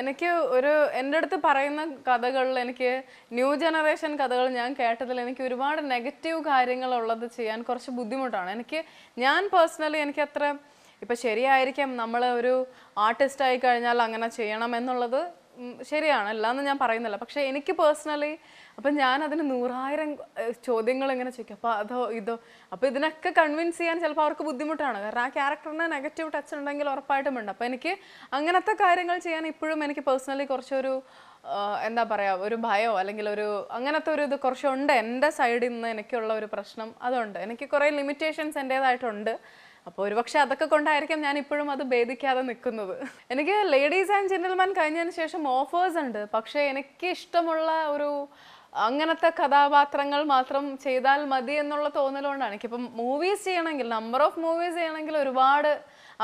എനിക്ക് ഒരു എൻ്റെ അടുത്ത് പറയുന്ന കഥകളിൽ എനിക്ക് ന്യൂ ജനറേഷൻ കഥകൾ ഞാൻ കേട്ടതിൽ എനിക്ക് ഒരുപാട് നെഗറ്റീവ് കാര്യങ്ങളുള്ളത് ചെയ്യാൻ കുറച്ച് ബുദ്ധിമുട്ടാണ് എനിക്ക് ഞാൻ പേഴ്സണലി എനിക്ക് അത്ര ഇപ്പം ശരിയായിരിക്കാം നമ്മൾ ഒരു ആർട്ടിസ്റ്റ് ആയി കഴിഞ്ഞാൽ അങ്ങനെ ചെയ്യണം എന്നുള്ളത് ശരിയാണ് അല്ലാന്ന് ഞാൻ പറയുന്നില്ല പക്ഷെ എനിക്ക് പേഴ്സണലി അപ്പം ഞാൻ അതിന് നൂറായിരം ചോദ്യങ്ങൾ ഇങ്ങനെ ചോദിക്കും അപ്പോൾ അതോ ഇതോ അപ്പോൾ ഇതിനൊക്കെ കൺവിൻസ് ചെയ്യാൻ ചിലപ്പോൾ അവർക്ക് ബുദ്ധിമുട്ടാണ് കാരണം ആ ക്യാരക്ടറിന് നെഗറ്റീവ് ടച്ച് ഉണ്ടെങ്കിൽ ഉറപ്പായിട്ടും ഉണ്ട് അപ്പോൾ എനിക്ക് അങ്ങനത്തെ കാര്യങ്ങൾ ചെയ്യാൻ ഇപ്പോഴും എനിക്ക് പേഴ്സണലി കുറച്ചൊരു എന്താ പറയുക ഒരു ഭയമോ അല്ലെങ്കിൽ ഒരു അങ്ങനത്തെ ഒരു ഇത് കുറച്ചുണ്ട് എൻ്റെ സൈഡിൽ നിന്ന് എനിക്കുള്ള ഒരു പ്രശ്നം അതുണ്ട് എനിക്ക് കുറേ ലിമിറ്റേഷൻസ് എൻ്റേതായിട്ടുണ്ട് അപ്പോൾ ഒരുപക്ഷെ അതൊക്കെ കൊണ്ടായിരിക്കും ഞാൻ ഇപ്പോഴും അത് ഭേദിക്കാതെ നിൽക്കുന്നത് എനിക്ക് ലേഡീസ് ആൻഡ് ജെന്റിൽമാൻ കഴിഞ്ഞതിന് ശേഷം ഓഫേഴ്സ് ഉണ്ട് പക്ഷേ എനിക്ക് ഇഷ്ടമുള്ള ഒരു അങ്ങനത്തെ കഥാപാത്രങ്ങൾ മാത്രം ചെയ്താൽ മതി എന്നുള്ള തോന്നലുകൊണ്ടാണ് എനിക്കിപ്പം മൂവീസ് ചെയ്യണമെങ്കിൽ നമ്പർ ഓഫ് മൂവീസ് ചെയ്യണമെങ്കിൽ ഒരുപാട്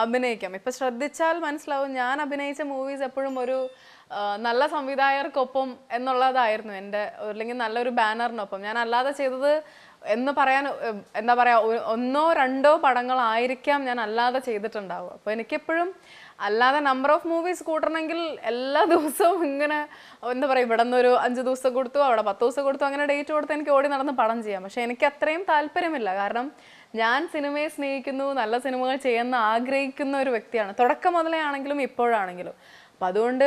അഭിനയിക്കാം ഇപ്പം ശ്രദ്ധിച്ചാൽ മനസ്സിലാവും ഞാൻ അഭിനയിച്ച മൂവീസ് എപ്പോഴും ഒരു നല്ല സംവിധായകർക്കൊപ്പം എന്നുള്ളതായിരുന്നു എൻ്റെ അല്ലെങ്കിൽ നല്ലൊരു ബാനറിനൊപ്പം ഞാൻ അല്ലാതെ ചെയ്തത് എന്ന് പറയാൻ എന്താ പറയുക ഒന്നോ രണ്ടോ പടങ്ങളായിരിക്കാം ഞാൻ അല്ലാതെ ചെയ്തിട്ടുണ്ടാവുക അപ്പോൾ എനിക്കെപ്പോഴും അല്ലാതെ നമ്പർ ഓഫ് മൂവീസ് കൂട്ടണമെങ്കിൽ എല്ലാ ദിവസവും ഇങ്ങനെ എന്താ പറയുക ഇവിടെ നിന്നൊരു അഞ്ച് ദിവസം കൊടുത്തു അവിടെ പത്ത് ദിവസം കൊടുത്തു അങ്ങനെ ഡേറ്റ് കൊടുത്ത് എനിക്ക് ഓടി നടന്ന് പടം ചെയ്യാം പക്ഷേ എനിക്ക് അത്രയും താല്പര്യമില്ല കാരണം ഞാൻ സിനിമയെ സ്നേഹിക്കുന്നു നല്ല സിനിമകൾ ചെയ്യാൻ ആഗ്രഹിക്കുന്ന ഒരു വ്യക്തിയാണ് തുടക്കം മുതലേ ആണെങ്കിലും ഇപ്പോഴാണെങ്കിലും അപ്പം അതുകൊണ്ട്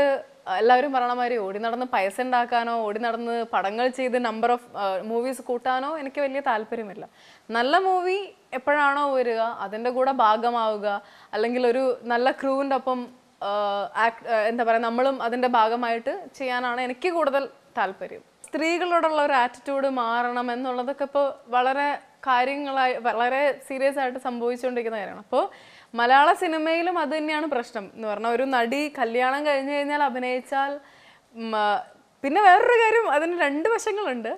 എല്ലാവരും പറയണ മാതിരി ഓടി നടന്ന് പൈസ ഉണ്ടാക്കാനോ ഓടി നടന്ന് പടങ്ങൾ ചെയ്ത് നമ്പർ ഓഫ് മൂവീസ് കൂട്ടാനോ എനിക്ക് വലിയ താല്പര്യമില്ല നല്ല മൂവി എപ്പോഴാണോ വരിക അതിൻ്റെ കൂടെ ഭാഗമാവുക അല്ലെങ്കിൽ ഒരു നല്ല ക്രൂവിൻ്റെ ഒപ്പം എന്താ പറയുക നമ്മളും അതിൻ്റെ ഭാഗമായിട്ട് ചെയ്യാനാണ് എനിക്ക് കൂടുതൽ താല്പര്യം സ്ത്രീകളോടുള്ള ഒരു ആറ്റിറ്റ്യൂഡ് മാറണം എന്നുള്ളതൊക്കെ ഇപ്പോൾ വളരെ കാര്യങ്ങളായി വളരെ സീരിയസ് ആയിട്ട് സംഭവിച്ചുകൊണ്ടിരിക്കുന്ന കാര്യമാണ് അപ്പോൾ മലയാള സിനിമയിലും അത് തന്നെയാണ് പ്രശ്നം എന്ന് പറഞ്ഞാൽ ഒരു നടി കല്യാണം കഴിഞ്ഞു കഴിഞ്ഞാൽ അഭിനയിച്ചാൽ പിന്നെ വേറൊരു കാര്യം അതിന് രണ്ട് വശങ്ങളുണ്ട്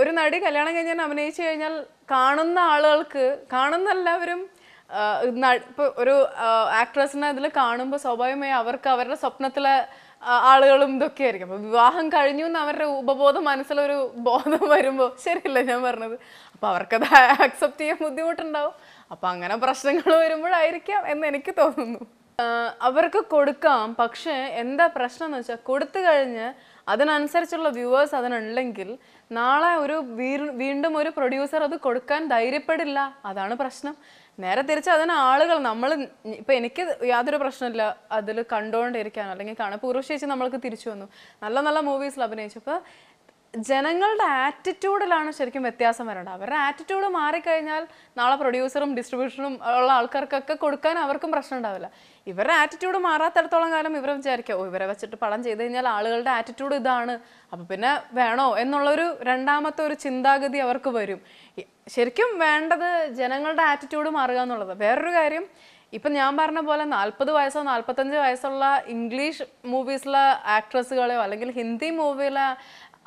ഒരു നടി കല്യാണം കഴിഞ്ഞാൽ അഭിനയിച്ചു കഴിഞ്ഞാൽ കാണുന്ന ആളുകൾക്ക് കാണുന്ന എല്ലാവരും ഇപ്പോൾ ഒരു ആക്ട്രസിനെ അതിൽ കാണുമ്പോൾ സ്വാഭാവികമായി അവർക്ക് അവരുടെ സ്വപ്നത്തിലെ ആളുകളും ഇതൊക്കെ ആയിരിക്കും അപ്പൊ വിവാഹം കഴിഞ്ഞു എന്ന് അവരുടെ ഉപബോധ മനസ്സിലൊരു ബോധം വരുമ്പോ ശരിയല്ല ഞാൻ പറഞ്ഞത് അപ്പോൾ അവർക്കത് ആക്സെപ്റ്റ് ചെയ്യാൻ ബുദ്ധിമുട്ടുണ്ടാവും അപ്പോൾ അങ്ങനെ പ്രശ്നങ്ങൾ വരുമ്പോഴായിരിക്കാം എന്ന് എനിക്ക് തോന്നുന്നു അവർക്ക് കൊടുക്കാം പക്ഷേ എന്താ പ്രശ്നം എന്ന് വെച്ചാൽ കൊടുത്തു കഴിഞ്ഞ് അതിനനുസരിച്ചുള്ള വ്യൂവേഴ്സ് അതിനുണ്ടെങ്കിൽ നാളെ ഒരു വീണ്ടും ഒരു പ്രൊഡ്യൂസർ അത് കൊടുക്കാൻ ധൈര്യപ്പെടില്ല അതാണ് പ്രശ്നം നേരെ തിരിച്ച് അതിന് ആളുകൾ നമ്മൾ ഇപ്പം എനിക്ക് യാതൊരു പ്രശ്നമില്ല അതിൽ കണ്ടുകൊണ്ടിരിക്കാനോ അല്ലെങ്കിൽ കാണാൻ പൂർവ്വശേഷി നമ്മൾക്ക് തിരിച്ചു വന്നു നല്ല നല്ല മൂവീസിൽ അഭിനയിച്ചു അപ്പോൾ ജനങ്ങളുടെ ആറ്റിറ്റ്യൂഡിലാണ് ശരിക്കും വ്യത്യാസം വരേണ്ടത് അവരുടെ ആറ്റിറ്റ്യൂഡ് മാറിക്കഴിഞ്ഞാൽ നാളെ പ്രൊഡ്യൂസറും ഡിസ്ട്രിബ്യൂഷനും ഉള്ള ആൾക്കാർക്കൊക്കെ കൊടുക്കാൻ അവർക്കും പ്രശ്നം ഉണ്ടാവില്ല ഇവരുടെ ആറ്റിറ്റ്യൂഡ് മാറാത്തടത്തോളം കാലം ഇവരെ വിചാരിക്കുക ഓ ഇവരെ വെച്ചിട്ട് പടം ചെയ്ത് കഴിഞ്ഞാൽ ആളുകളുടെ ആറ്റിറ്റ്യൂഡ് ഇതാണ് അപ്പം പിന്നെ വേണോ എന്നുള്ളൊരു രണ്ടാമത്തെ ഒരു ചിന്താഗതി അവർക്ക് വരും ശരിക്കും വേണ്ടത് ജനങ്ങളുടെ ആറ്റിറ്റ്യൂഡ് മാറുക എന്നുള്ളത് വേറൊരു കാര്യം ഇപ്പം ഞാൻ പറഞ്ഞ പോലെ നാൽപ്പത് വയസ്സോ നാൽപ്പത്തഞ്ച് വയസ്സുള്ള ഇംഗ്ലീഷ് മൂവീസിലെ ആക്ട്രസ്സുകളെയോ അല്ലെങ്കിൽ ഹിന്ദി മൂവിയിലെ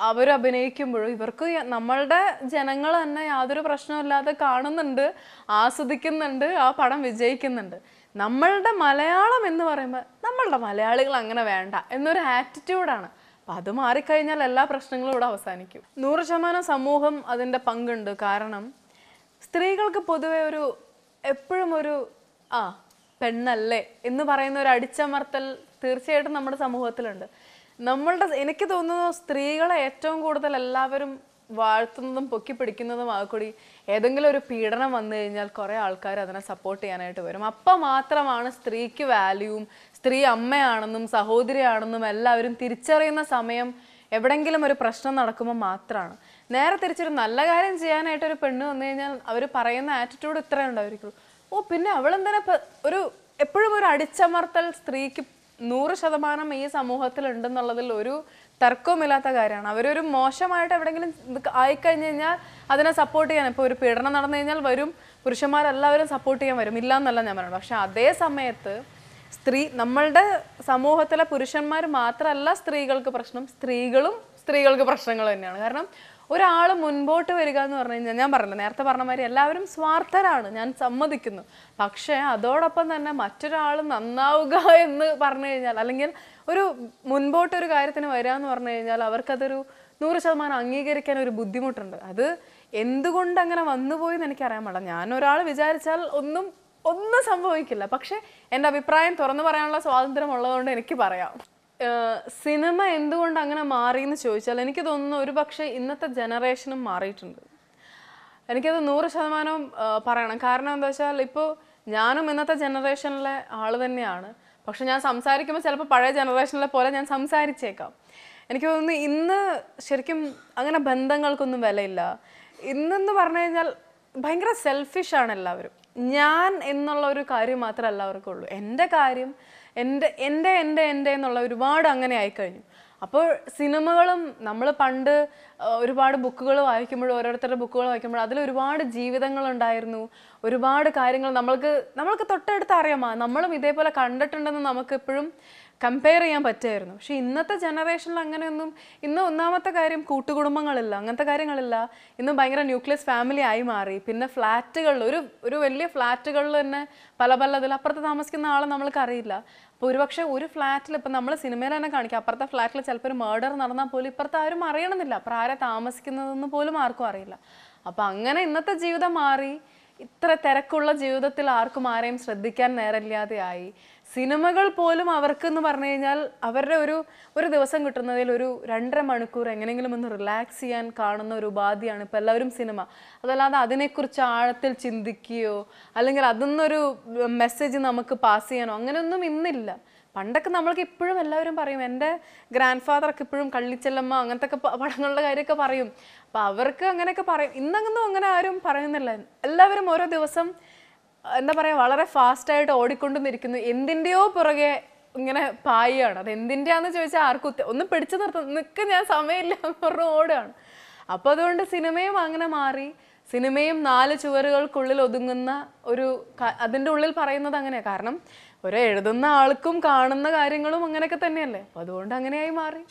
അവർ അഭിനയിക്കുമ്പോഴും ഇവർക്ക് നമ്മളുടെ ജനങ്ങൾ തന്നെ യാതൊരു പ്രശ്നമില്ലാതെ കാണുന്നുണ്ട് ആസ്വദിക്കുന്നുണ്ട് ആ പടം വിജയിക്കുന്നുണ്ട് നമ്മളുടെ മലയാളം എന്ന് പറയുമ്പോൾ നമ്മളുടെ മലയാളികൾ അങ്ങനെ വേണ്ട എന്നൊരു ആറ്റിറ്റ്യൂഡാണ് അപ്പം അത് മാറിക്കഴിഞ്ഞാൽ എല്ലാ പ്രശ്നങ്ങളും ഇവിടെ അവസാനിക്കും നൂറ് ശതമാനം സമൂഹം അതിൻ്റെ പങ്കുണ്ട് കാരണം സ്ത്രീകൾക്ക് പൊതുവെ ഒരു എപ്പോഴും ഒരു ആ പെണ്ണല്ലേ എന്ന് പറയുന്ന ഒരു അടിച്ചമർത്തൽ തീർച്ചയായിട്ടും നമ്മുടെ സമൂഹത്തിലുണ്ട് നമ്മളുടെ എനിക്ക് തോന്നുന്നു സ്ത്രീകളെ ഏറ്റവും കൂടുതൽ എല്ലാവരും വാഴ്ത്തുന്നതും പൊക്കി പിടിക്കുന്നതും ആക്കൂടി ഏതെങ്കിലും ഒരു പീഡനം വന്നു കഴിഞ്ഞാൽ കുറേ ആൾക്കാർ അതിനെ സപ്പോർട്ട് ചെയ്യാനായിട്ട് വരും അപ്പം മാത്രമാണ് സ്ത്രീക്ക് വാല്യൂവും സ്ത്രീ അമ്മയാണെന്നും സഹോദരിയാണെന്നും എല്ലാവരും തിരിച്ചറിയുന്ന സമയം എവിടെങ്കിലും ഒരു പ്രശ്നം നടക്കുമ്പോൾ മാത്രമാണ് നേരെ തിരിച്ചൊരു നല്ല കാര്യം ചെയ്യാനായിട്ട് ഒരു പെണ്ണ് വന്നു കഴിഞ്ഞാൽ അവർ പറയുന്ന ആറ്റിറ്റ്യൂഡ് ഇത്രയേ ഉണ്ടായിരിക്കുള്ളൂ ഓ പിന്നെ അവളെന്തിനെ ഒരു എപ്പോഴും ഒരു അടിച്ചമർത്തൽ സ്ത്രീക്ക് നൂറ് ശതമാനം ഈ സമൂഹത്തിൽ ഉണ്ടെന്നുള്ളതിൽ ഒരു തർക്കവുമില്ലാത്ത കാര്യമാണ് അവരൊരു മോശമായിട്ട് എവിടെയെങ്കിലും ആയിക്കഴിഞ്ഞ് കഴിഞ്ഞാൽ അതിനെ സപ്പോർട്ട് ചെയ്യാൻ ഇപ്പോൾ ഒരു പീഡനം നടന്നു കഴിഞ്ഞാൽ വരും പുരുഷന്മാരെല്ലാവരും സപ്പോർട്ട് ചെയ്യാൻ വരും ഇല്ല എന്നല്ല ഞാൻ പറയുന്നത് പക്ഷേ അതേ സമയത്ത് സ്ത്രീ നമ്മളുടെ സമൂഹത്തിലെ പുരുഷന്മാർ മാത്രമല്ല സ്ത്രീകൾക്ക് പ്രശ്നം സ്ത്രീകളും സ്ത്രീകൾക്ക് പ്രശ്നങ്ങൾ തന്നെയാണ് കാരണം ഒരാൾ മുൻപോട്ട് വരിക എന്ന് പറഞ്ഞു കഴിഞ്ഞാൽ ഞാൻ പറഞ്ഞില്ല നേരത്തെ പറഞ്ഞ മാതിരി എല്ലാവരും സ്വാർത്ഥരാണ് ഞാൻ സമ്മതിക്കുന്നു പക്ഷേ അതോടൊപ്പം തന്നെ മറ്റൊരാൾ നന്നാവുക എന്ന് പറഞ്ഞു കഴിഞ്ഞാൽ അല്ലെങ്കിൽ ഒരു മുൻപോട്ട് ഒരു കാര്യത്തിന് വരിക എന്ന് പറഞ്ഞു കഴിഞ്ഞാൽ അവർക്കതൊരു നൂറ് ശതമാനം അംഗീകരിക്കാൻ ഒരു ബുദ്ധിമുട്ടുണ്ട് അത് എന്തുകൊണ്ട് അങ്ങനെ വന്നുപോയി എന്ന് എനിക്കറിയാൻ പാടില്ല ഞാൻ ഒരാൾ വിചാരിച്ചാൽ ഒന്നും ഒന്നും സംഭവിക്കില്ല പക്ഷേ എൻ്റെ അഭിപ്രായം തുറന്നു പറയാനുള്ള സ്വാതന്ത്ര്യം ഉള്ളതുകൊണ്ട് എനിക്ക് പറയാം സിനിമ എന്തുകൊണ്ട് അങ്ങനെ മാറി എന്ന് ചോദിച്ചാൽ എനിക്ക് തോന്നുന്നു ഒരു പക്ഷേ ഇന്നത്തെ ജനറേഷനും മാറിയിട്ടുണ്ട് എനിക്കത് നൂറ് ശതമാനവും പറയണം കാരണം എന്താ വെച്ചാൽ ഇപ്പോൾ ഞാനും ഇന്നത്തെ ജനറേഷനിലെ ആൾ തന്നെയാണ് പക്ഷെ ഞാൻ സംസാരിക്കുമ്പോൾ ചിലപ്പോൾ പഴയ ജനറേഷനിലെ പോലെ ഞാൻ സംസാരിച്ചേക്കാം എനിക്ക് തോന്നുന്നു ഇന്ന് ശരിക്കും അങ്ങനെ ബന്ധങ്ങൾക്കൊന്നും വിലയില്ല ഇന്നെന്ന് പറഞ്ഞു കഴിഞ്ഞാൽ ഭയങ്കര സെൽഫിഷാണ് എല്ലാവരും ഞാൻ എന്നുള്ള ഒരു കാര്യം മാത്രമേ എല്ലാവർക്കും ഉള്ളൂ എൻ്റെ കാര്യം എൻ്റെ എൻ്റെ എൻ്റെ എൻ്റെ എന്നുള്ള ഒരുപാട് അങ്ങനെ ആയിക്കഴിഞ്ഞു അപ്പോൾ സിനിമകളും നമ്മൾ പണ്ട് ഒരുപാട് ബുക്കുകൾ വായിക്കുമ്പോൾ ഓരോരുത്തരുടെ ബുക്കുകൾ വായിക്കുമ്പോൾ അതിൽ ഒരുപാട് ജീവിതങ്ങളുണ്ടായിരുന്നു ഒരുപാട് കാര്യങ്ങൾ നമ്മൾക്ക് നമ്മൾക്ക് തൊട്ടടുത്ത് അറിയാമോ നമ്മളും ഇതേപോലെ കണ്ടിട്ടുണ്ടെന്ന് നമുക്കെപ്പോഴും കമ്പയർ ചെയ്യാൻ പറ്റുമായിരുന്നു പക്ഷേ ഇന്നത്തെ ജനറേഷനിൽ അങ്ങനെയൊന്നും ഇന്ന് ഒന്നാമത്തെ കാര്യം കൂട്ടുകുടുംബങ്ങളില്ല അങ്ങനത്തെ കാര്യങ്ങളില്ല ഇന്ന് ഭയങ്കര ന്യൂക്ലിയസ് ഫാമിലി ആയി മാറി പിന്നെ ഫ്ലാറ്റുകളിൽ ഒരു ഒരു വലിയ ഫ്ലാറ്റുകളിൽ തന്നെ പല പല ഇതിൽ അപ്പുറത്ത് താമസിക്കുന്ന ആളെ നമ്മൾക്കറിയില്ല അപ്പോൾ ഒരുപക്ഷെ ഒരു ഫ്ലാറ്റിൽ ഇപ്പം നമ്മൾ സിനിമയിൽ തന്നെ കാണിക്കുക അപ്പുറത്തെ ഫ്ലാറ്റിൽ ചിലപ്പോൾ ഒരു മേർഡർ നടന്നാൽ പോലും ഇപ്പുറത്ത് ആരും അറിയണമെന്നില്ല അപ്പം ആരെ താമസിക്കുന്നതെന്ന് പോലും ആർക്കും അറിയില്ല അപ്പോൾ അങ്ങനെ ഇന്നത്തെ ജീവിതം മാറി ഇത്ര തിരക്കുള്ള ജീവിതത്തിൽ ആർക്കും ആരെയും ശ്രദ്ധിക്കാൻ നേരമില്ലാതെ ആയി സിനിമകൾ പോലും അവർക്കെന്ന് പറഞ്ഞു കഴിഞ്ഞാൽ അവരുടെ ഒരു ഒരു ദിവസം കിട്ടുന്നതിൽ ഒരു രണ്ടര മണിക്കൂർ എങ്ങനെയെങ്കിലും ഒന്ന് റിലാക്സ് ചെയ്യാൻ കാണുന്ന ഒരു ഉപാധിയാണ് ഇപ്പം എല്ലാവരും സിനിമ അതല്ലാതെ അതിനെക്കുറിച്ച് ആഴത്തിൽ ചിന്തിക്കുകയോ അല്ലെങ്കിൽ അതിന്നൊരു മെസ്സേജ് നമുക്ക് പാസ് ചെയ്യാനോ അങ്ങനെയൊന്നും ഇന്നില്ല പണ്ടൊക്കെ നമ്മൾക്ക് ഇപ്പോഴും എല്ലാവരും പറയും എൻ്റെ ഗ്രാൻഡ് ഫാദറൊക്കെ ഇപ്പോഴും കള്ളിച്ചെല്ലമ്മ അങ്ങനത്തെ ഒക്കെ പടങ്ങളുടെ കാര്യമൊക്കെ പറയും അപ്പം അവർക്ക് അങ്ങനെയൊക്കെ പറയും ഇന്നങ്ങൊന്നും അങ്ങനെ ആരും പറയുന്നില്ല എല്ലാവരും ഓരോ ദിവസം എന്താ പറയുക വളരെ ഫാസ്റ്റായിട്ട് ഓടിക്കൊണ്ടിരിക്കുന്നു എന്തിൻ്റെയോ പുറകെ ഇങ്ങനെ പായുകയാണ് അത് എന്തിൻ്റെയാന്ന് ചോദിച്ചാൽ ആർക്കും ഒന്ന് പിടിച്ചു നിർത്തും നിൽക്ക് ഞാൻ സമയമില്ല എന്ന് പറഞ്ഞു ഓടുകയാണ് അപ്പോൾ അതുകൊണ്ട് സിനിമയും അങ്ങനെ മാറി സിനിമയും നാല് ചുവരുകൾക്കുള്ളിൽ ഒതുങ്ങുന്ന ഒരു അതിൻ്റെ ഉള്ളിൽ പറയുന്നത് അങ്ങനെയാണ് കാരണം ഒരു എഴുതുന്ന ആൾക്കും കാണുന്ന കാര്യങ്ങളും അങ്ങനെയൊക്കെ തന്നെയല്ലേ അപ്പോൾ അതുകൊണ്ട് അങ്ങനെയായി മാറി